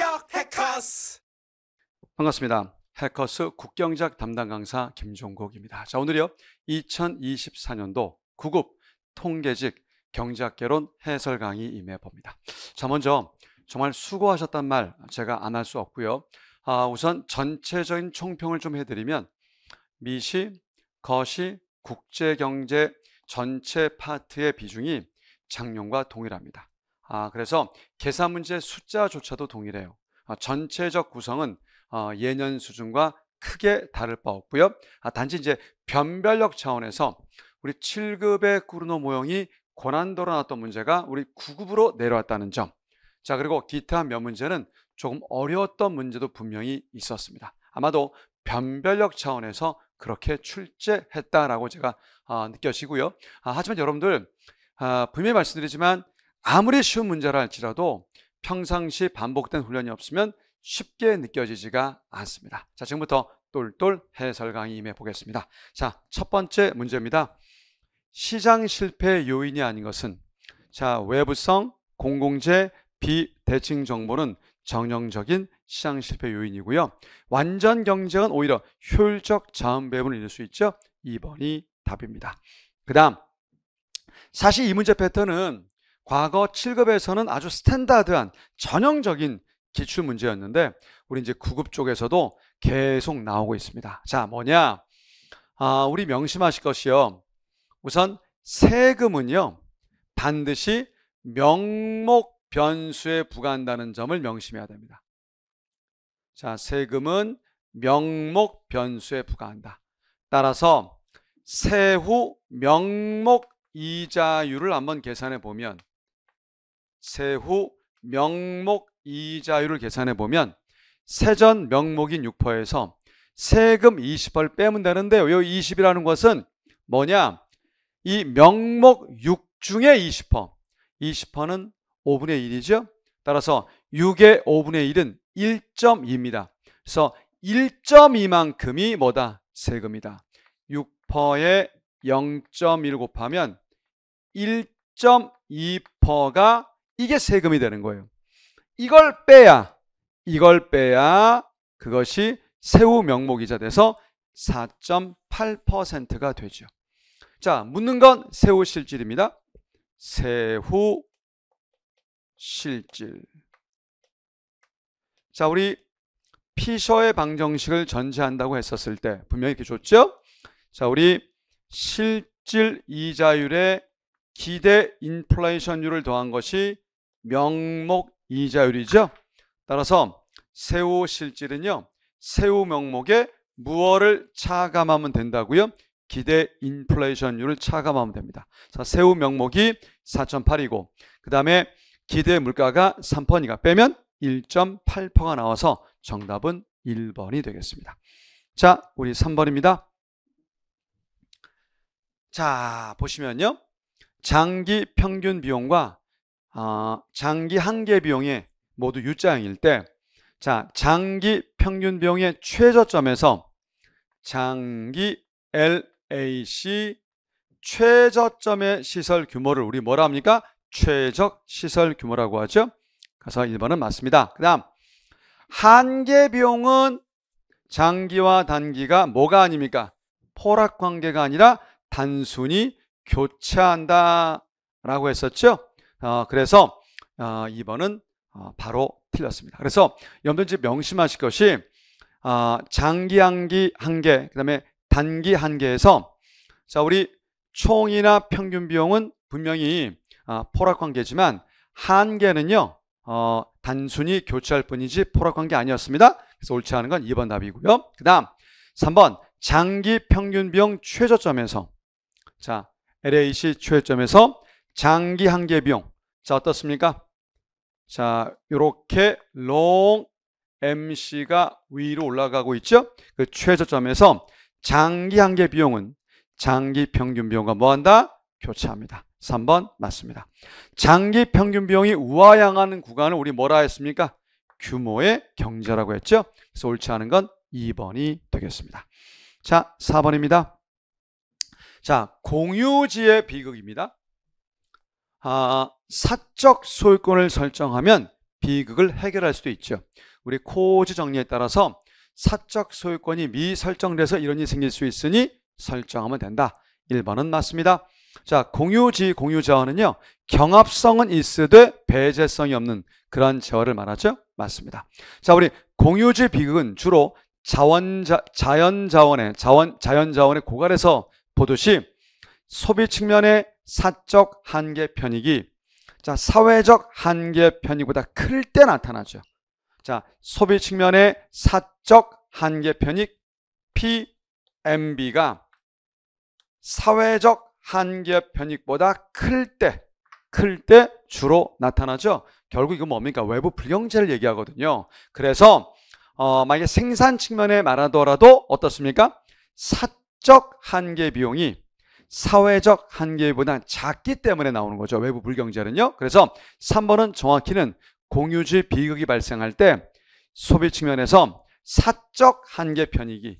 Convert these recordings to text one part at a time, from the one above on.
합격 해커스 반갑습니다. 해커스 국경작 담당 강사 김종국입니다. 자 오늘요 2024년도 9급 통계직 경제학개론 해설 강의 임해 봅니다. 자 먼저 정말 수고하셨단 말 제가 안 할 수 없고요. 아, 우선 전체적인 총평을 좀 해드리면 미시, 거시, 국제경제 전체 파트의 비중이 작년과 동일합니다. 아, 그래서 계산 문제 숫자조차도 동일해요. 아, 전체적 구성은 어, 예년 수준과 크게 다를 바 없고요. 아, 단지 이제 변별력 차원에서 우리 7급의 구르노 모형이 고난도로 나왔던 문제가 우리 9급으로 내려왔다는 점. 자, 그리고 기타 몇 문제는 조금 어려웠던 문제도 분명히 있었습니다. 아마도 변별력 차원에서 그렇게 출제했다라고 제가 어, 느껴지고요. 아, 하지만 여러분들 아, 분명히 말씀드리지만 아무리 쉬운 문제라 할지라도 평상시 반복된 훈련이 없으면 쉽게 느껴지지가 않습니다. 자, 지금부터 똘똘 해설 강의 임해 보겠습니다. 자, 첫 번째 문제입니다. 시장 실패 요인이 아닌 것은 자, 외부성, 공공재, 비대칭 정보는 정형적인 시장 실패 요인이고요. 완전 경쟁은 오히려 효율적 자원 배분을 이룰 수 있죠. 2번이 답입니다. 그 다음, 사실 이 문제 패턴은 과거 7급에서는 아주 스탠다드한 전형적인 기출 문제였는데 우리 이제 9급 쪽에서도 계속 나오고 있습니다. 자, 뭐냐? 아, 우리 명심하실 것이요. 우선 세금은요. 반드시 명목 변수에 부과한다는 점을 명심해야 됩니다. 자, 세금은 명목 변수에 부과한다. 따라서 세후 명목 이자율을 한번 계산해 보면 세후 명목 이자율을 계산해 보면 세전 명목인 6%에서 세금 20%를 빼면 되는데요. 이 20이라는 것은 뭐냐? 이 명목 6 중에 20%. 20%는 5분의 1이죠. 따라서 6의 5분의 1은 1.2입니다. 그래서 1.2만큼이 뭐다? 세금이다. 6%에 0.1 곱하면 1.2%가 이게 세금이 되는 거예요. 이걸 빼야 이걸 빼야 그것이 세후 명목이자 돼서 4.8%가 되죠. 자, 묻는 건 세후 실질입니다. 세후 실질. 자, 우리 피셔의 방정식을 전제한다고 했었을 때 분명히 이렇게 줬죠? 자, 우리 실질 이자율의 기대 인플레이션율을 더한 것이 명목 이자율이죠. 따라서 세후 실질은요. 세후 명목에 무엇을 차감하면 된다고요? 기대 인플레이션율을 차감하면 됩니다. 자, 세후 명목이 4.8이고 그 다음에 기대 물가가 3%니까 빼면 1.8%가 나와서 정답은 1번이 되겠습니다. 자, 우리 3번입니다. 자, 보시면요. 장기 평균 비용과 아, 장기 한계 비용이 모두 U자형일 때 자, 장기 평균 비용의 최저점에서 장기 LAC 최저점의 시설 규모를 우리 뭐라 합니까? 최적 시설 규모라고 하죠. 그래서 1번은 맞습니다. 그 다음 한계 비용은 장기와 단기가 뭐가 아닙니까? 포락 관계가 아니라 단순히 교차한다 라고 했었죠. 어, 그래서 어, 2번은 어, 바로 틀렸습니다. 그래서 염러분들 명심하실 것이 어, 장기 한기 한 개, 그 다음에 단기 한계에서자 우리 총이나 평균 비용은 분명히 어, 포락 관계지만 한계는요 어, 단순히 교체할 뿐이지 포락 관계 아니었습니다. 그래서 옳지 않은 건 2번 답이고요. 그 다음 3번 장기 평균 비용 최저점에서 자 LAC 최저점에서 장기 한계 비용 자, 어떻습니까? 자, 이렇게 롱 MC가 위로 올라가고 있죠? 그 최저점에서 장기 한개 비용은 장기 평균 비용과 뭐한다? 교차합니다. 3번 맞습니다. 장기 평균 비용이 우아향하는 구간을 우리 뭐라 했습니까? 규모의 경제라고 했죠? 그래서 옳지 않은 건 2번이 되겠습니다. 자, 4번입니다. 자, 공유지의 비극입니다. 아, 사적 소유권을 설정하면 비극을 해결할 수도 있죠. 우리 코즈 정리에 따라서 사적 소유권이 미설정돼서 이런 일이 생길 수 있으니 설정하면 된다. 1번은 맞습니다. 자, 공유지 공유자원은요 경합성은 있으되 배제성이 없는 그러한 재화를 말하죠. 맞습니다. 자, 우리 공유지 비극은 주로 자원자 자연 자원의 자원 자연 자원의 고갈에서 보듯이 소비 측면의 사적 한계 편익이 자, 사회적 한계 편익보다 클 때 나타나죠. 자, 소비 측면의 사적 한계 편익 PMB가 사회적 한계 편익보다 클 때, 클 때 주로 나타나죠. 결국 이거 뭡니까? 외부 불경제를 얘기하거든요. 그래서 어, 만약에 생산 측면에 말하더라도 어떻습니까? 사적 한계 비용이 사회적 한계보다 작기 때문에 나오는 거죠. 외부 불경제는요. 그래서 3번은 정확히는 공유지 비극이 발생할 때 소비 측면에서 사적 한계 편익이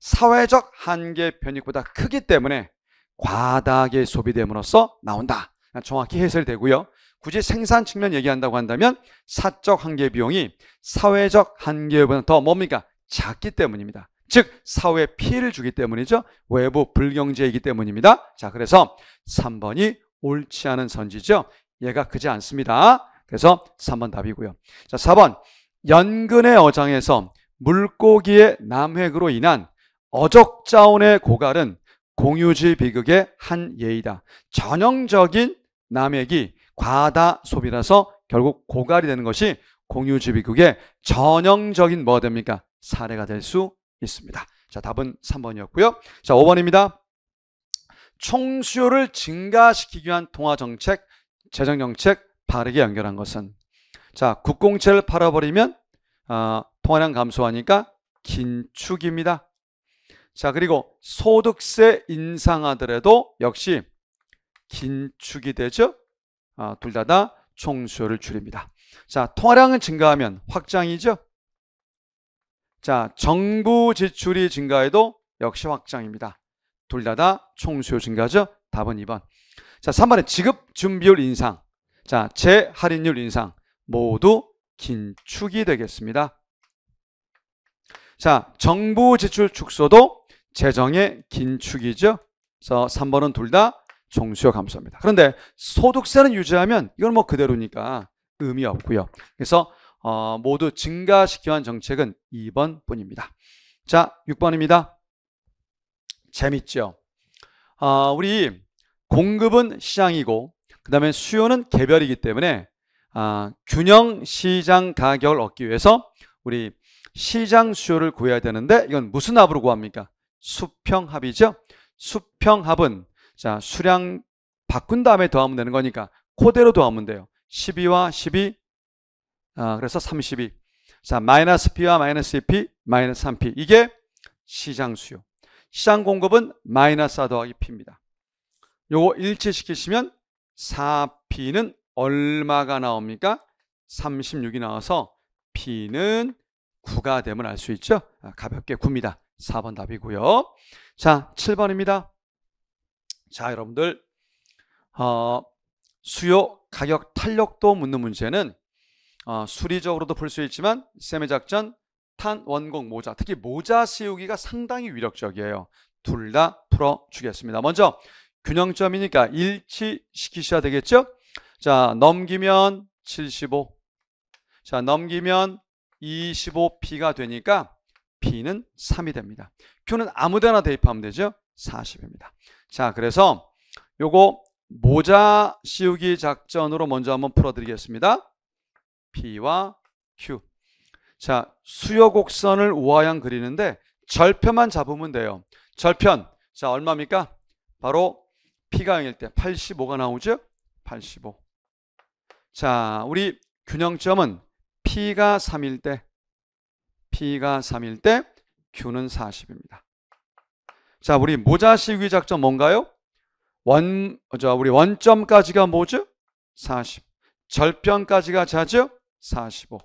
사회적 한계 편익보다 크기 때문에 과다하게 소비됨으로써 나온다. 정확히 해설되고요. 굳이 생산 측면 얘기한다고 한다면 사적 한계 비용이 사회적 한계보다 더 뭡니까? 작기 때문입니다. 즉 사회에 피해를 주기 때문이죠. 외부 불경제이기 때문입니다. 자, 그래서 3번이 옳지 않은 선지죠. 얘가 크지 않습니다. 그래서 3번 답이고요. 자, 4번 연근의 어장에서 물고기의 남획으로 인한 어적자원의 고갈은 공유지 비극의 한 예이다. 전형적인 남획이 과다 소비라서 결국 고갈이 되는 것이 공유지 비극의 전형적인 뭐가 됩니까? 사례가 될수 있습니다. 자, 답은 3번이었고요. 자, 5번입니다. 총수요를 증가시키기 위한 통화정책, 재정정책 바르게 연결한 것은 자, 국공채를 팔아버리면 어, 통화량 감소하니까 긴축입니다. 자, 그리고 소득세 인상하더라도 역시 긴축이 되죠. 어, 아, 둘 다 다 총수요를 줄입니다. 자, 통화량은 증가하면 확장이죠. 자, 정부 지출이 증가해도 역시 확장입니다. 둘 다 다 총수요 증가죠. 답은 2번. 자, 3번에 지급 준비율 인상. 자, 재할인율 인상. 모두 긴축이 되겠습니다. 자, 정부 지출 축소도 재정의 긴축이죠. 그래서 3번은 둘 다총수요 감소입니다. 그런데 소득세는 유지하면 이건 뭐 그대로니까 의미 없고요. 그래서 어, 모두 증가시켜 한 정책은 2번 뿐입니다. 자, 6번입니다. 재밌죠? 어, 우리 공급은 시장이고 그 다음에 수요는 개별이기 때문에 어, 균형 시장 가격을 얻기 위해서 우리 시장 수요를 구해야 되는데 이건 무슨 합으로 구합니까? 수평합이죠. 수평합은 자 수량 바꾼 다음에 더하면 되는 거니까 코대로 더하면 돼요. 12와 12, 아, 그래서 32. 자, 마이너스 P와 마이너스 2P, 마이너스 3P. 이게 시장 수요. 시장 공급은 마이너스 4 더하기 P입니다. 요거 일치시키시면 4P는 얼마가 나옵니까? 36이 나와서 P는 9가 됨을 알 수 있죠? 아, 가볍게 9입니다. 4번 답이고요. 자, 7번입니다. 자, 여러분들 어, 수요 가격 탄력도 묻는 문제는 어, 수리적으로도 볼 수 있지만 세미 작전 탄 원곡 모자 특히 모자 씌우기가 상당히 위력적이에요. 둘 다 풀어주겠습니다. 먼저 균형점이니까 일치시키셔야 되겠죠? 자 넘기면 75, 자 넘기면 25P가 되니까 P는 3이 됩니다. Q는 아무데나 대입하면 되죠? 40입니다. 자 그래서 요거 모자 씌우기 작전으로 먼저 한번 풀어드리겠습니다. P와 Q. 자, 수요 곡선을 우하향 그리는데 절편만 잡으면 돼요. 절편. 자, 얼마입니까? 바로 P가 0일 때 85가 나오죠? 85. 자, 우리 균형점은 P가 3일 때 P가 3일 때 Q는 40입니다. 자, 우리 모자식 위작점 뭔가요? 원, 저, 우리 원점까지가 뭐죠? 40. 절편까지가 자죠? 45.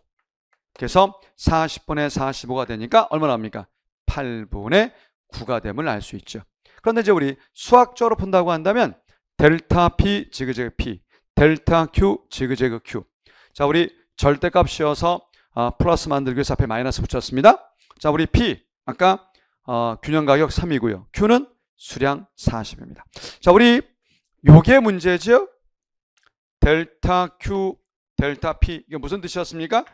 그래서 40분의 45가 되니까 얼마나 합니까? 8분의 9가 됨을 알 수 있죠. 그런데 이제 우리 수학적으로 푼다고 한다면 델타 P 지그재그 P, 델타 Q 지그재그 Q. 자, 우리 절대값 이어서 아, 어, 플러스 만들기 위해서 앞에 마이너스 붙였습니다. 자, 우리 P 아까 어, 균형 가격 3이고요. Q는 수량 40입니다. 자, 우리 요게 문제죠. 델타 Q 델타 P 이게 무슨 뜻이었습니까?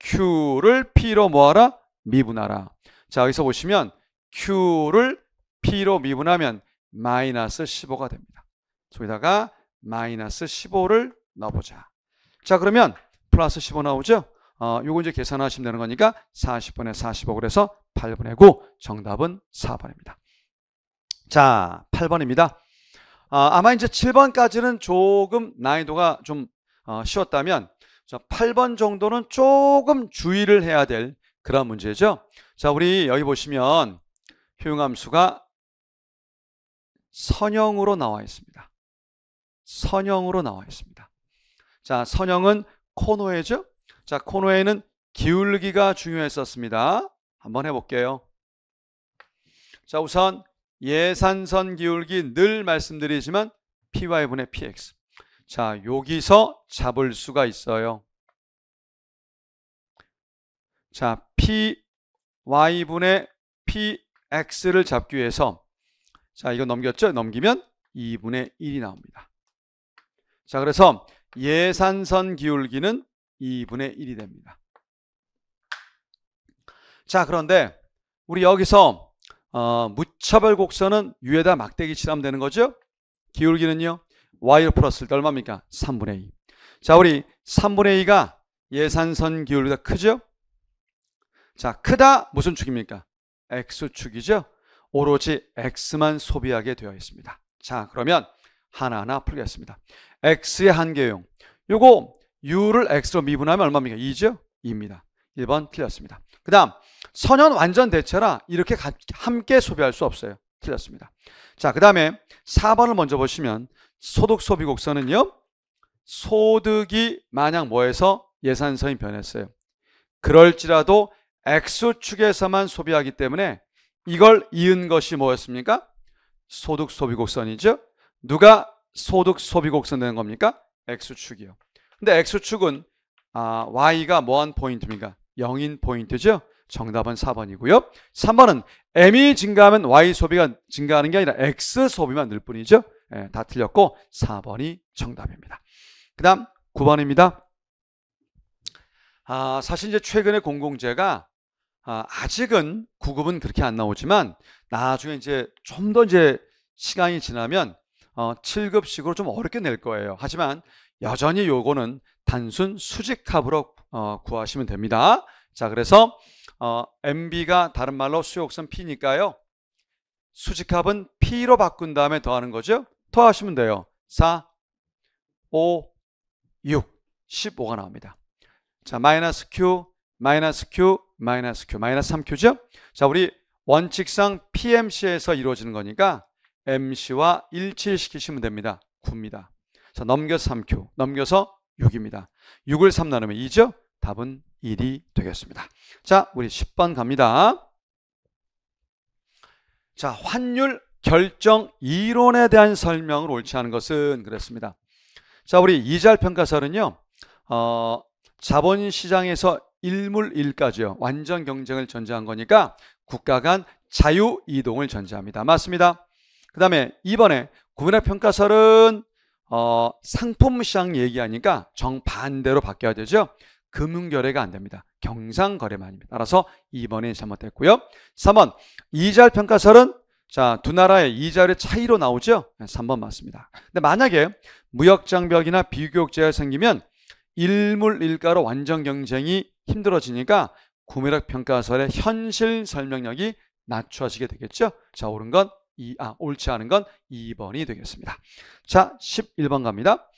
Q를 P로 뭐하라? 미분하라. 자 여기서 보시면 Q를 P로 미분하면 마이너스 15가 됩니다. 저기다가 마이너스 15를 넣어보자. 자 그러면 플러스 15 나오죠? 어, 요거 이제 계산하시면 되는 거니까 40분의 45 그래서 8분의 9 정답은 4번입니다. 자 8번입니다. 아, 아마 이제 7번까지는 조금 난이도가 좀 어, 쉬웠다면 8번 정도는 조금 주의를 해야 될 그런 문제죠. 자, 우리 여기 보시면 효용함수가 선형으로 나와 있습니다. 선형으로 나와 있습니다. 자, 선형은 코노에죠. 자, 코노에는 기울기가 중요했었습니다. 한번 해볼게요. 자, 우선 예산선 기울기 늘 말씀드리지만 py분의 px. 자, 여기서 잡을 수가 있어요. 자, PY분의 PX를 잡기 위해서 자, 이거 넘겼죠? 넘기면 2분의 1이 나옵니다. 자, 그래서 예산선 기울기는 2분의 1이 됩니다. 자, 그런데 우리 여기서 어, 무차별 곡선은 위에다 막대기 칠하면 되는 거죠? 기울기는요? y로 풀었을 때 얼마입니까? 3분의 2. 자, 우리 3분의 2가 예산선 기울기다 크죠? 자, 크다 무슨 축입니까? x축이죠? 오로지 x만 소비하게 되어 있습니다. 자, 그러면 하나하나 풀겠습니다. x의 한계용. 요거 u를 x로 미분하면 얼마입니까? 2죠? 2입니다. 1번 틀렸습니다. 그 다음, 선현 완전 대체라 이렇게 함께 소비할 수 없어요. 틀렸습니다. 자, 그 다음에 4번을 먼저 보시면 소득 소비 곡선은요. 소득이 만약 뭐에서 예산선이 변했어요. 그럴지라도 액수 축에서만 소비하기 때문에 이걸 이은 것이 뭐였습니까? 소득 소비 곡선이죠. 누가 소득 소비 곡선 되는 겁니까? 액수 축이요 근데 액수 축은 아, Y가 뭐한 포인트입니까? 0인 포인트죠. 정답은 4번이고요. 3번은 M이 증가하면 Y 소비가 증가하는 게 아니라 X 소비만 늘 뿐이죠. 예, 다 틀렸고 4번이 정답입니다. 그 다음 9번입니다. 아, 사실 이제 최근에 공공재가 아, 아직은 구급은 그렇게 안 나오지만 나중에 이제 좀 더 이제 시간이 지나면 어, 7급식으로 좀 어렵게 낼 거예요. 하지만 여전히 요거는 단순 수직합으로 어, 구하시면 됩니다. 자, 그래서 어, MB가 다른 말로 수용선 P니까요. 수직합은 P로 바꾼 다음에 더하는 거죠. 더하시면 돼요. 4, 5, 6, 15가 나옵니다. 자, 마이너스 Q, 마이너스 Q, 마이너스 Q, 마이너스 3Q죠? 자, 우리 원칙상 PMC에서 이루어지는 거니까 MC와 일치시키시면 됩니다. 9입니다. 자, 넘겨서 3Q, 넘겨서 6입니다. 6을 3 나누면 2죠? 답은 일이 되겠습니다. 자, 우리 10번 갑니다. 자, 환율 결정 이론에 대한 설명을 옳지 않은 것은 그랬습니다. 자, 우리 이잘 평가설은요, 어, 자본시장에서 일물일까지요. 완전 경쟁을 전제한 거니까 국가 간 자유 이동을 전제합니다. 맞습니다. 그 다음에 이번에 구분의 평가설은 어, 상품 시장 얘기하니까 정반대로 바뀌어야 되죠. 금융거래가 안 됩니다. 경상거래만입니다. 따라서 2번이 잘못됐고요. 3번 이자율 평가설은 자, 두 나라의 이자율의 차이로 나오죠? 3번 맞습니다. 근데 만약에 무역장벽이나 비교격제가 생기면 일물일가로 완전 경쟁이 힘들어지니까 구매력 평가설의 현실 설명력이 낮춰지게 되겠죠? 자, 옳은 건 이, 아, 옳지 않은 건 2번이 되겠습니다. 자, 11번 갑니다.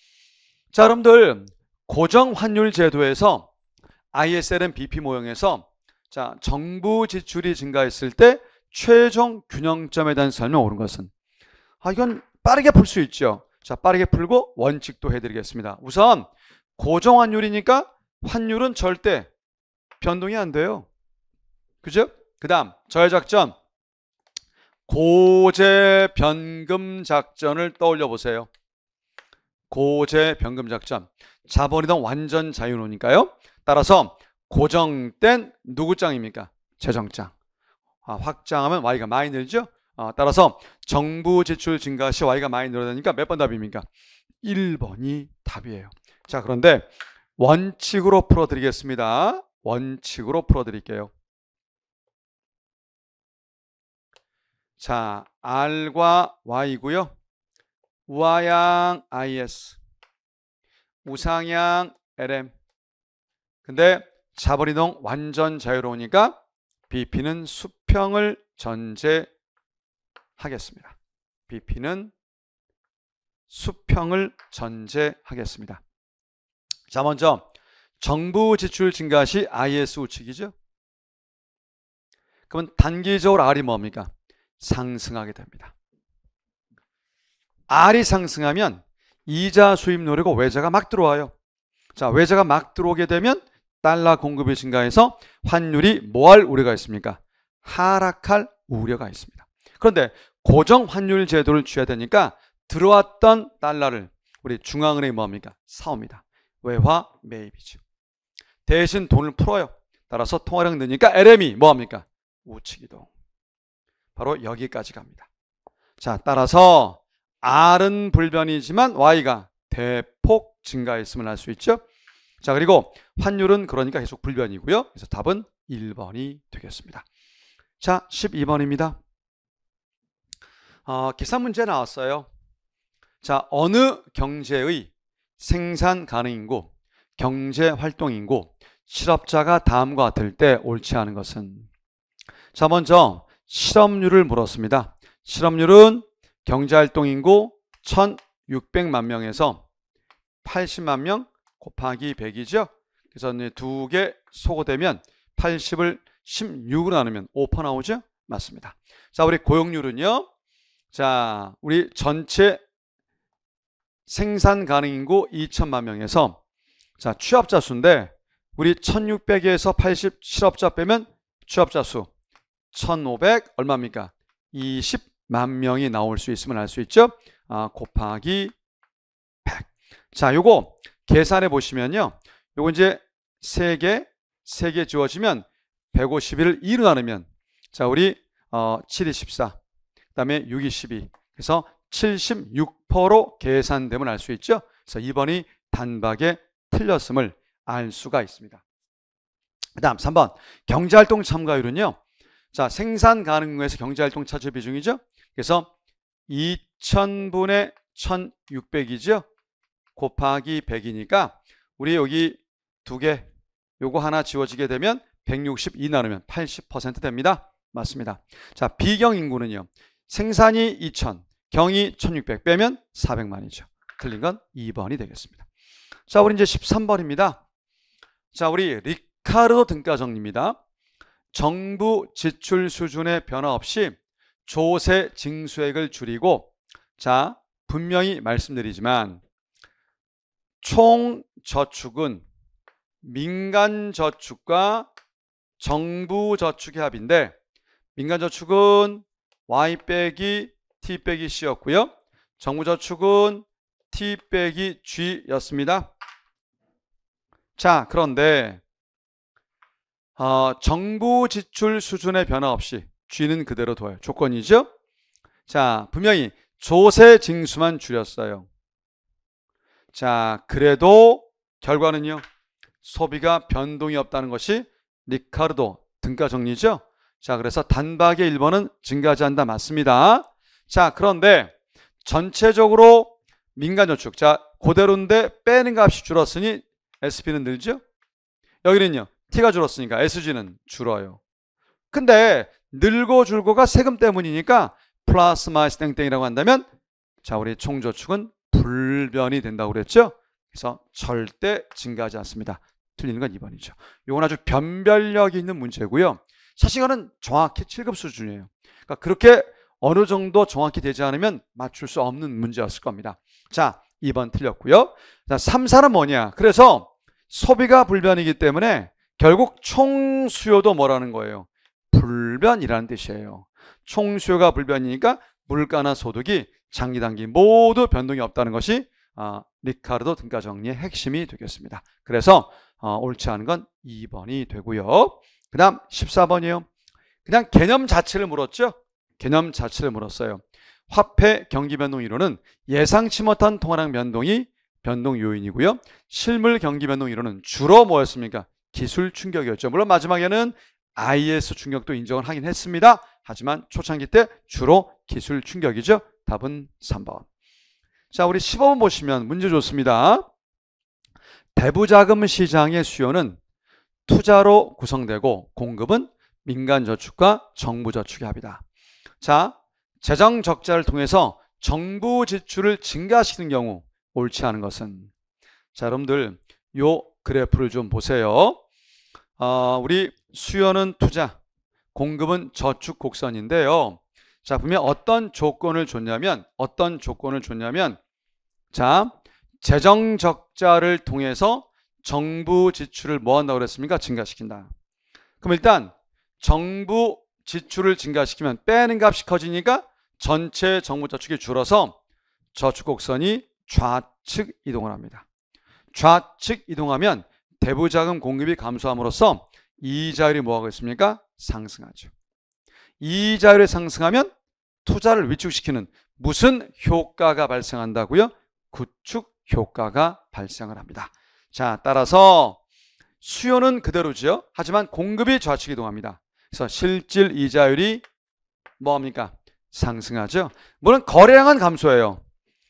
자, 여러분들 고정 환율 제도에서 ISLM BP 모형에서 자, 정부 지출이 증가했을 때 최종 균형점에 대한 설명 오른 것은 아, 이건 빠르게 풀 수 있죠. 자, 빠르게 풀고 원칙도 해 드리겠습니다. 우선 고정 환율이니까 환율은 절대 변동이 안 돼요. 그죠? 그다음 저해작전 고제 변금 작전을 떠올려 보세요. 고제 변금 작전. 자벌이던 완전 자유로니까요. 따라서 고정된 누구 장입니까? 재정장. 아, 확장하면 y가 많이 늘죠. 아, 따라서 정부 지출 증가 시 y가 많이 늘어나니까 몇 번 답입니까? 1번이 답이에요. 자 그런데 원칙으로 풀어드리겠습니다. 원칙으로 풀어드릴게요. 자 R과 Y고요. Y양 IS 우상향 LM 근데 자버리동 완전 자유로우니까 BP는 수평을 전제하겠습니다. BP는 수평을 전제하겠습니다. 자 먼저 정부 지출 증가 시 IS 우측이죠. 그러면 단기적으로 R이 뭡니까? 상승하게 됩니다. R이 상승하면 이자 수입 노래고 외자가 막 들어와요. 자, 외자가 막 들어오게 되면 달러 공급이 증가해서 환율이 뭐 할 우려가 있습니까? 하락할 우려가 있습니다. 그런데 고정 환율 제도를 취해야 되니까 들어왔던 달러를 우리 중앙은행이 뭡니까 사옵니다. 외화 매입이죠. 대신 돈을 풀어요. 따라서 통화량 느니까 LM이 뭐합니까? 우측이동. 바로 여기까지 갑니다. 자, 따라서 R은 불변이지만 Y가 대폭 증가했음을 알 수 있죠. 자, 그리고 환율은 그러니까 계속 불변이고요. 그래서 답은 1번이 되겠습니다. 자, 12번입니다. 어, 계산 문제 나왔어요. 자, 어느 경제의 생산 가능 인구, 경제 활동 인구, 실업자가 다음과 같을 때 옳지 않은 것은? 자, 먼저 실업률을 물었습니다. 실업률은 경제활동 인구 1,600만 명에서 80만 명 곱하기 100이죠. 그래서 네, 두개 소거되면 80을 16으로 나누면 5% 나오죠? 맞습니다. 자, 우리 고용률은요. 자, 우리 전체 생산 가능 인구 2 0 0 0만 명에서 자, 취업자 수인데 우리 1600에서 87업자 빼면 취업자 수1500 얼마입니까? 20만 명이 나올 수있으면알 수 있죠. 아, 곱하기 100. 자, 요거 계산해 보시면요. 요거 이제 3개, 3개 지워지면 151을 2로 나누면 자, 우리 어, 7 2 4그 다음에 6 2 2 그래서 76%로 계산되면알 수 있죠. 그래서 2번이 단박에 틀렸음을 알 수가 있습니다. 그 다음 3번 경제활동 참가율은요. 자, 생산 가능 에서 경제활동 차출 비중이죠. 그래서 2000분의 1600이죠. 곱하기 100이니까 우리 여기 두 개, 요거 하나 지워지게 되면 162 나누면 80% 됩니다. 맞습니다. 자, 비경 인구는요. 생산이 2000, 경이 1600 빼면 400만이죠. 틀린 건 2번이 되겠습니다. 자, 우리 이제 13번입니다. 자, 우리 리카르도 등가정입니다 정부 지출 수준의 변화 없이 조세 징수액을 줄이고 자 분명히 말씀드리지만 총 저축은 민간 저축과 정부 저축의 합인데 민간 저축은 Y 빼기 T 빼기 C였고요 정부 저축은 T 빼기 G였습니다 자 그런데 어, 정부 지출 수준의 변화 없이 G는 그대로 둬요. 조건이죠. 자, 분명히 조세 징수만 줄였어요. 자, 그래도 결과는요. 소비가 변동이 없다는 것이 리카르도 등가 정리죠. 자, 그래서 단박에 1번은 증가하지 않다 맞습니다. 자, 그런데 전체적으로 민간 저축. 자, 고대로인데 빼는 값이 줄었으니 SP는 늘죠. 여기는요. T가 줄었으니까 SG는 줄어요. 근데 늘고 줄고가 세금 때문이니까 플러스 마이스 땡땡이라고 한다면 자 우리 총저축은 불변이 된다고 그랬죠. 그래서 절대 증가하지 않습니다. 틀리는 건 2번이죠. 이건 아주 변별력이 있는 문제고요. 사시간는 정확히 7급 수준이에요. 그러니까 그렇게 어느 정도 정확히 되지 않으면 맞출 수 없는 문제였을 겁니다. 자, 2번 틀렸고요. 자, 3, 4는 뭐냐? 그래서 소비가 불변이기 때문에 결국 총수요도 뭐라는 거예요? 불변이라는 뜻이에요. 총수요가 불변이니까 물가나 소득이 장기 단기 모두 변동이 없다는 것이 아, 리카르도 등가 정리의 핵심이 되겠습니다. 그래서 어, 옳지 않은 건 2번이 되고요. 그 다음 14번이요. 그냥 개념 자체를 물었죠. 개념 자체를 물었어요. 화폐 경기 변동 이론은 예상치 못한 통화량 변동이 변동 요인이고요. 실물 경기 변동 이론은 주로 뭐였습니까? 기술 충격이었죠. 물론 마지막에는 IS 충격도 인정을 하긴 했습니다. 하지만 초창기 때 주로 기술 충격이죠. 답은 3번. 자, 우리 15번 보시면 문제 좋습니다. 대부자금 시장의 수요는 투자로 구성되고 공급은 민간저축과 정부저축의 합이다. 자, 재정 적자를 통해서 정부 지출을 증가시키는 경우 옳지 않은 것은 자, 여러분들 요 그래프를 좀 보세요. 어, 우리 수요는 투자, 공급은 저축 곡선인데요. 자, 보면 어떤 조건을 줬냐면 어떤 조건을 줬냐면 자, 재정 적자를 통해서 정부 지출을 뭐 한다고 그랬습니까? 증가시킨다. 그럼 일단 정부 지출을 증가시키면 빼는 값이 커지니까 전체 정부 저축이 줄어서 저축 곡선이 좌측 이동을 합니다. 좌측 이동하면 대부자금 공급이 감소함으로써 이자율이 뭐하고 있습니까? 상승하죠. 이자율이 상승하면 투자를 위축시키는 무슨 효과가 발생한다고요? 구축 효과가 발생을 합니다. 자, 따라서 수요는 그대로지요. 하지만 공급이 좌측 이동합니다. 그래서 실질 이자율이 뭐합니까? 상승하죠. 물론 거래량은 감소해요.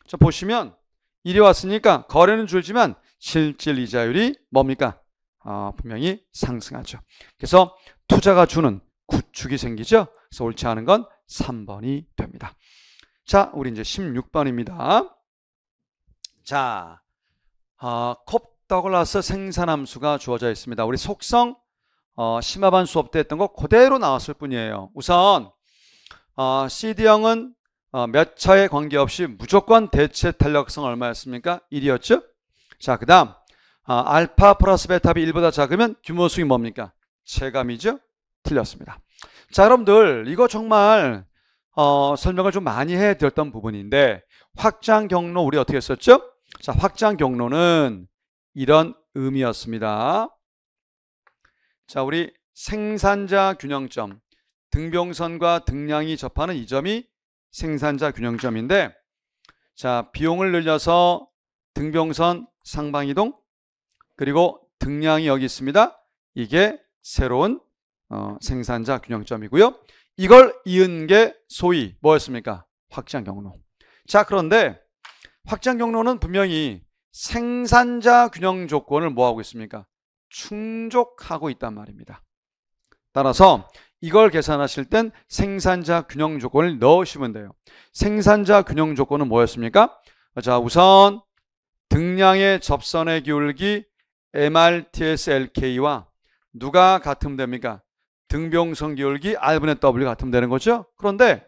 자, 보시면 이리 왔으니까 거래는 줄지만 실질 이자율이 뭡니까? 어, 분명히 상승하죠. 그래서 투자가 주는 구축이 생기죠. 그래서 옳지 않은 건 3번이 됩니다. 자, 우리 이제 16번입니다. 자, 어, 컵더글라스 생산함수가 주어져 있습니다. 우리 속성 어, 심화반 수업 때 했던 거 그대로 나왔을 뿐이에요. 우선 어, CD형은 어, 몇 차에 관계없이 무조건 대체 탄력성 얼마였습니까? 1이었죠? 자, 그 다음 아, 알파 플러스 베타비 1보다 작으면 규모수익 뭡니까? 체감이죠? 틀렸습니다. 자, 여러분들 이거 정말 어, 설명을 좀 많이 해드렸던 부분인데 확장 경로 우리 어떻게 했었죠? 자, 확장 경로는 이런 의미였습니다. 자, 우리 생산자 균형점 등병선과 등량이 접하는 이 점이 생산자 균형점인데 자 비용을 늘려서 등병선 상방이동 그리고 등량이 여기 있습니다. 이게 새로운 어, 생산자 균형점이고요. 이걸 이은 게 소위 뭐였습니까? 확장 경로. 자 그런데 확장 경로는 분명히 생산자 균형 조건을 뭐하고 있습니까? 충족하고 있단 말입니다. 따라서 이걸 계산하실 땐 생산자 균형 조건을 넣으시면 돼요. 생산자 균형 조건은 뭐였습니까? 자, 우선 등량의 접선의 기울기 MRTSLK와 누가 같으면 됩니까? 등병성 기울기 R분의 W 같으면 되는 거죠. 그런데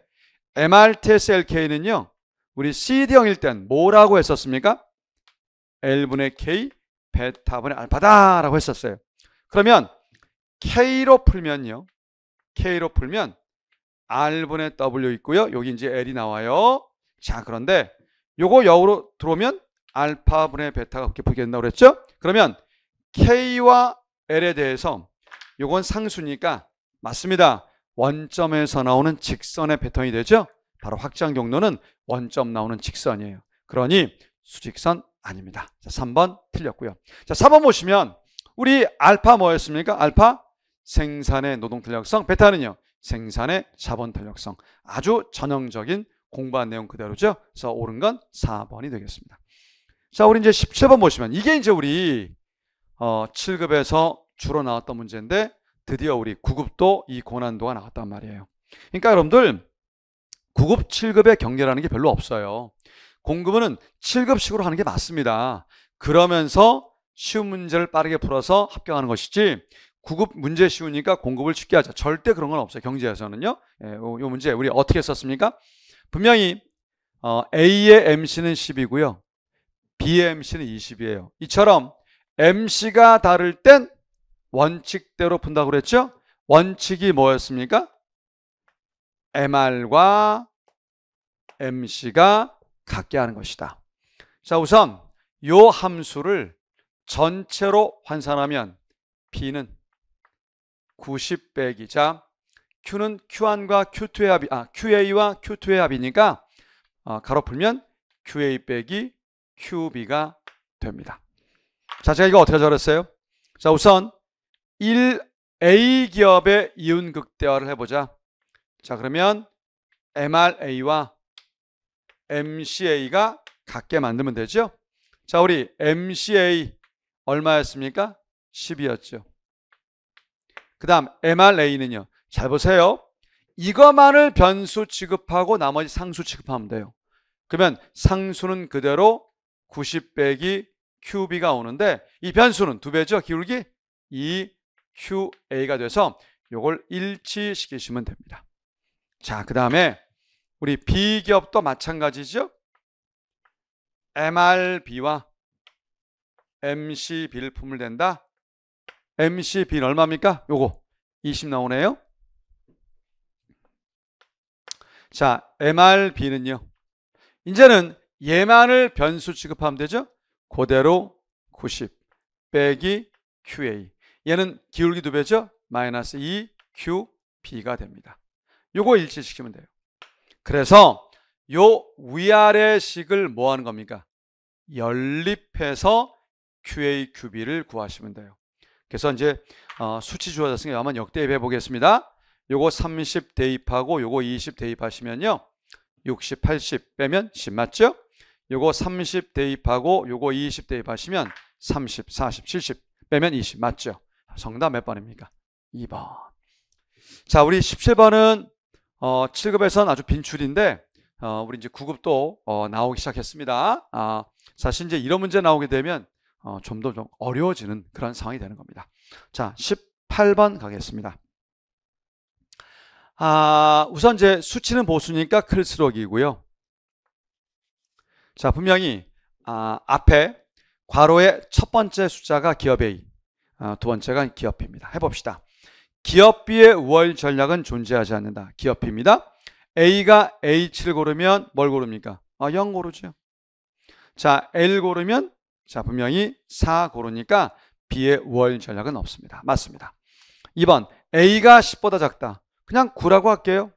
MRTSLK는요. 우리 CD형일 땐 뭐라고 했었습니까? L분의 K, 베타분의 알파다라고 했었어요. 그러면 K로 풀면요. K로 풀면 R분의 W 있고요. 여기 이제 L이 나와요. 자, 그런데 요거 여우로 들어오면 알파분의 베타가 그렇게 보겠나 그랬죠? 그러면 K와 L에 대해서 요건 상수니까 맞습니다. 원점에서 나오는 직선의 패턴이 되죠? 바로 확장 경로는 원점 나오는 직선이에요. 그러니 수직선 아닙니다. 자, 3번 틀렸고요. 자, 4번 보시면 우리 알파 뭐였습니까? 알파 생산의 노동 탄력성, 베타는요. 생산의 자본 탄력성. 아주 전형적인 공부한 내용 그대로죠. 그래서 옳은 건 4번이 되겠습니다. 자, 우리 이제 17번 보시면 이게 이제 우리 어, 7급에서 주로 나왔던 문제인데 드디어 우리 9급도 이 고난도가 나왔단 말이에요. 그러니까 여러분들 9급, 7급의 경계라는 게 별로 없어요. 공급은 7급식으로 하는 게 맞습니다. 그러면서 쉬운 문제를 빠르게 풀어서 합격하는 것이지 9급 문제 쉬우니까 공급을 쉽게 하자. 절대 그런 건 없어요. 경제에서는요. 예, 요 문제 우리 어떻게 썼습니까? 분명히 어, A의 MC는 10이고요. BMC는 20이에요. 이처럼 MC가 다를 땐 원칙대로 푼다고 그랬죠? 원칙이 뭐였습니까? MR과 MC가 같게 하는 것이다. 자, 우선 요 함수를 전체로 환산하면 P는 90 빼기 자 Q는 Q1과 Q2의 합이 아 QA와 Q2의 합이니까 어, 가로 풀면 QA 빼기 QB가 됩니다. 자, 제가 이거 어떻게 적었어요? 자, 우선 1A 기업의 이윤 극대화를 해보자. 자, 그러면 MRA와 MCA가 같게 만들면 되죠? 자, 우리 MCA 얼마였습니까? 10이었죠. 그 다음 MRA는요. 잘 보세요. 이거만을 변수 취급하고 나머지 상수 취급하면 돼요. 그러면 상수는 그대로 90 빼기 QB가 오는데 이 변수는 두 배죠. 기울기 2QA가 돼서 이걸 일치시키시면 됩니다. 자, 그 다음에 우리 B기업도 마찬가지죠. MRB와 MCB를 품을 댄다. MCB는 얼마입니까? 요거 20 나오네요. 자, MRB는요. 이제는 얘만을 변수 취급하면 되죠. 그대로 90 빼기 QA. 얘는 기울기 두 배죠. 마이너스 2 QB가 됩니다. 요거 일치시키면 돼요. 그래서 요 위아래 식을 뭐 하는 겁니까? 연립해서 QA, QB를 구하시면 돼요. 그래서 이제 어, 수치 주어졌으니까 한번 역대입해 보겠습니다. 요거 30 대입하고 요거 20 대입하시면요. 60, 80 빼면 10 맞죠? 요거 30 대입하고 요거 20 대입하시면 30, 40, 70 빼면 20 맞죠? 정답 몇 번입니까? 2번 자 우리 17번은 어, 7급에선 아주 빈출인데 어, 우리 이제 9급도 어, 나오기 시작했습니다 아, 사실 이제 이런 문제 나오게 되면 어, 좀더 좀 어려워지는 그런 상황이 되는 겁니다 자 18번 가겠습니다 아, 우선 이제 수치는 보수니까 클수록이고요 자, 분명히 아, 앞에 괄호의 첫 번째 숫자가 기업의 아, 두 번째가 기업입니다. 해봅시다. 기업비의 월 전략은 존재하지 않는다. 기업비입니다. A가 H를 고르면 뭘 고릅니까? 아, 0 고르죠. 자, L 고르면 자 분명히 4 고르니까 B의 월 전략은 없습니다. 맞습니다. 2번 A가 10보다 작다. 그냥 9라고 할게요.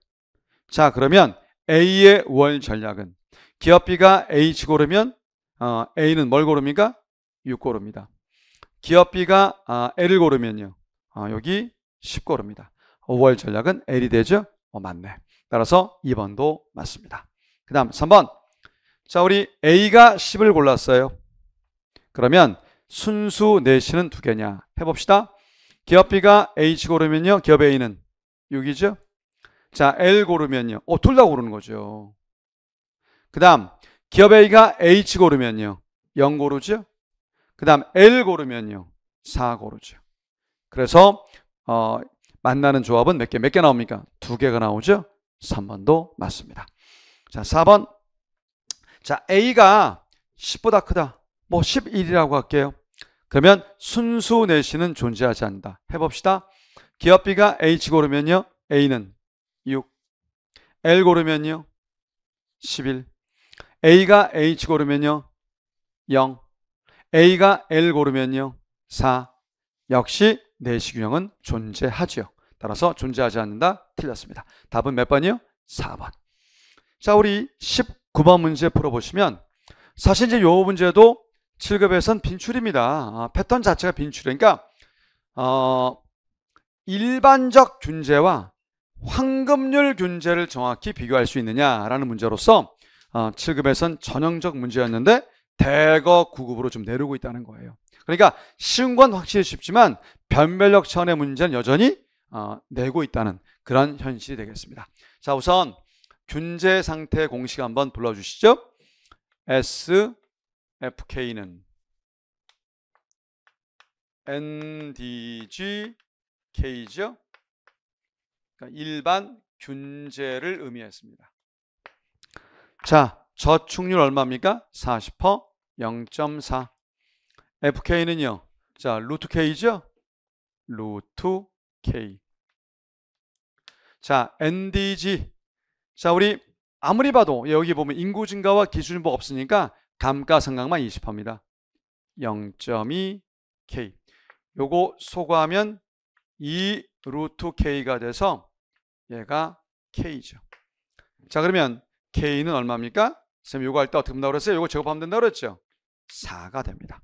자 그러면 A의 월 전략은 기업비가 H 고르면 어, A는 뭘 고릅니까? 6 고릅니다. 기업비가 아, L을 고르면요. 어, 여기 10 고릅니다. 5월 전략은 L이 되죠? 어, 맞네. 따라서 2번도 맞습니다. 그 다음 3번. 자, 우리 A가 10을 골랐어요. 그러면 순수 내시는 두 개냐? 해봅시다. 기업 B가 H 고르면요. 기업 A는 6이죠? 자, L 고르면요. 어, 둘다 고르는 거죠. 그 다음 기업 A가 H 고르면요 0 고르죠 그 다음 L 고르면요 4 고르죠 그래서 어, 만나는 조합은 몇 개? 몇 개 나옵니까? 두 개가 나오죠 3번도 맞습니다 자 4번 자 A가 10보다 크다 뭐 11이라고 할게요 그러면 순수 내신은 존재하지 않는다 해봅시다 기업 B가 H 고르면요 A는 6 L 고르면요 11 A가 H 고르면요 0 A가 L 고르면요 4 역시 내시균형은 존재하지요 따라서 존재하지 않는다 틀렸습니다 답은 몇 번이요? 4번 자 우리 19번 문제 풀어보시면 사실 이제 요 문제도 7급에선 빈출입니다 아, 패턴 자체가 빈출이니까 어, 일반적 균제와 황금률 균제를 정확히 비교할 수 있느냐라는 문제로서 어, 7급에선 전형적 문제였는데 대거 9급으로 좀내려고 있다는 거예요. 그러니까 쉬운 건 확실히 쉽지만 변별력 차원의 문제는 여전히 어, 내고 있다는 그런 현실이 되겠습니다. 자 우선 균제 상태 공식 한번 불러주시죠. SFK는 NDGK죠. 그러니까 일반 균제를 의미했습니다. 자, 저축률 얼마입니까? 40% 0.4 FK는요. 자, 루트 K죠? 루트 K 자, NDG 자, 우리 아무리 봐도 여기 보면 인구 증가와 기준보 뭐 없으니까 감가상각만 20%입니다. 0.2K 요거 소거하면 2 루트 K가 돼서 얘가 K죠. 자, 그러면 K는 얼마입니까? 선생님 요거 할 때 어떻게 본다고 그랬어요? 요거 제곱하면 된다고 그랬죠? 4가 됩니다.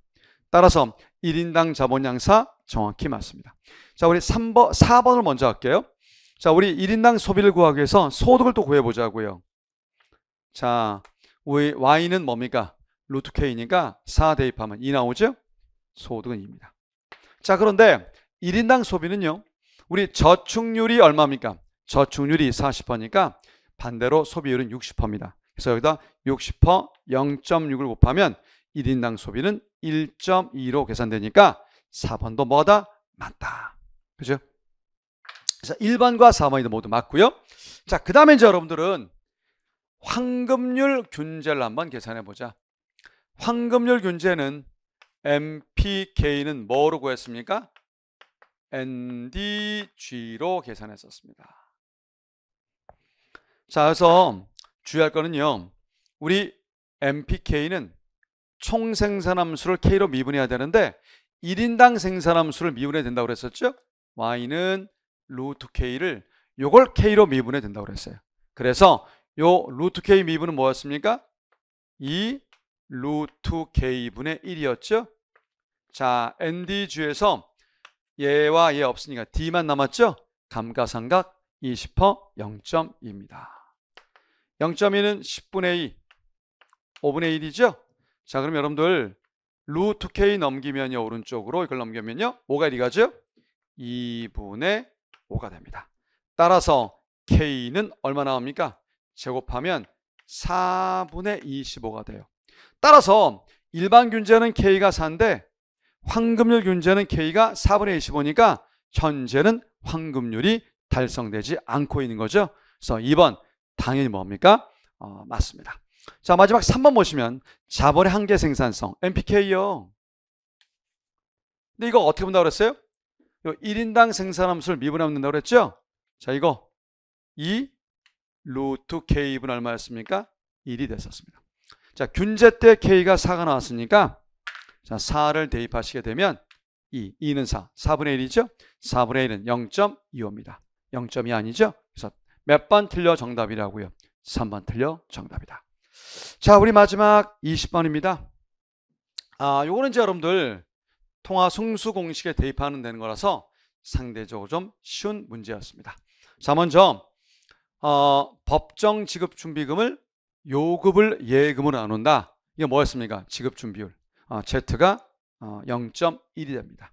따라서 1인당 자본량 4 정확히 맞습니다. 자, 우리 3번, 4번을 먼저 할게요. 자, 우리 1인당 소비를 구하기 위해서 소득을 또 구해보자고요. 자, 우리 Y는 뭡니까? 루트 K니까 4 대입하면 2 나오죠? 소득은 2입니다. 자, 그런데 1인당 소비는요. 우리 저축률이 얼마입니까? 저축률이 40%니까 반대로 소비율은 60%입니다. 그래서 여기다 60% 0.6을 곱하면 1인당 소비는 1.2로 계산되니까 4번도 뭐다? 맞다. 그죠? 자, 1번과 4번이 모두 맞고요. 자, 그 다음에 이제 여러분들은 황금률 균제를 한번 계산해 보자. 황금률 균제는 MPK는 뭐로 구했습니까? NDG로 계산했었습니다. 자, 그래서 주의할 거는요. 우리 MPK는 총 생산함수를 K로 미분해야 되는데 1인당 생산함수를 미분해야 된다고 그랬었죠? Y는 루트 K를 요걸 K로 미분해야 된다고 그랬어요. 그래서 요 루트 K 미분은 뭐였습니까? 2 루트 K분의 1이었죠? 자, ND주에서 얘와 얘 없으니까 D만 남았죠? 감가상각 20% 0.2입니다. 0.2는 10분의 2, 5분의 1이죠? 자, 그럼 여러분들 루트 k 넘기면요. 오른쪽으로 이걸 넘기면요. 5가 1이 가죠? 2분의 5가 됩니다. 따라서 k는 얼마 나옵니까? 제곱하면 4분의 25가 돼요. 따라서 일반 균제는 k가 4인데 황금률 균제는 k가 4분의 25니까 현재는 황금률이 달성되지 않고 있는 거죠. 그래서 2번 당연히 뭡니까? 어, 맞습니다. 자, 마지막 3번 보시면 자본의 한계 생산성, MPK요. 근데 이거 어떻게 본다고 그랬어요? 1인당 생산함수를 미분하면된다고 그랬죠? 자, 이거 2 루트 K분 얼마였습니까? 1이 됐었습니다. 자, 균제 때 K가 4가 나왔으니까 자, 4를 대입하시게 되면 2, 2는 4, 4분의 1이죠? 4분의 1은 0.25입니다. 0.2 아니죠? 몇번 틀려 정답이라고요? 3번 틀려 정답이다. 자, 우리 마지막 20번입니다. 아, 요거는 이제 여러분들 통화 승수 공식에 대입하는 되는 거라서 상대적으로 좀 쉬운 문제였습니다. 자, 먼저 어, 법정 지급 준비금을 요급을 예금으로 나눈다. 이게 뭐였습니까? 지급 준비율. 어, Z가 어, 0.1이 됩니다.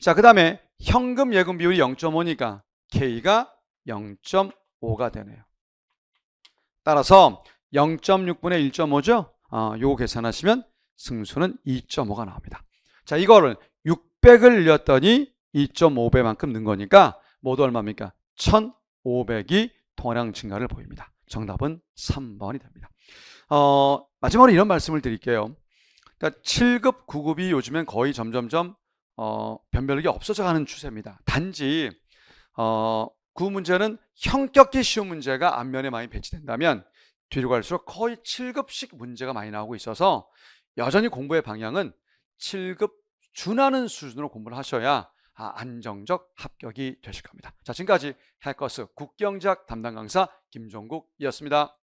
자, 그 다음에 현금 예금 비율이 0.5니까 K가 0.5가 되네요. 따라서 0.6분의 1.5죠. 아, 요 계산하시면 승수는 2.5가 나옵니다. 자, 이거를 600을 늘렸더니 2.5배만큼 는 거니까 모두 얼마입니까? 1,500이 동량 증가를 보입니다. 정답은 3번이 됩니다. 어, 마지막으로 이런 말씀을 드릴게요. 그러니까 7급, 9급이 요즘엔 거의 점점점 어, 변별력이 없어져 가는 추세입니다. 단지 어, 그 문제는 형격기 쉬운 문제가 앞면에 많이 배치된다면 뒤로 갈수록 거의 7급식 문제가 많이 나오고 있어서 여전히 공부의 방향은 7급 준하는 수준으로 공부를 하셔야 아, 안정적 합격이 되실 겁니다. 자, 지금까지 할 것은 국경작 담당 강사 김종국이었습니다.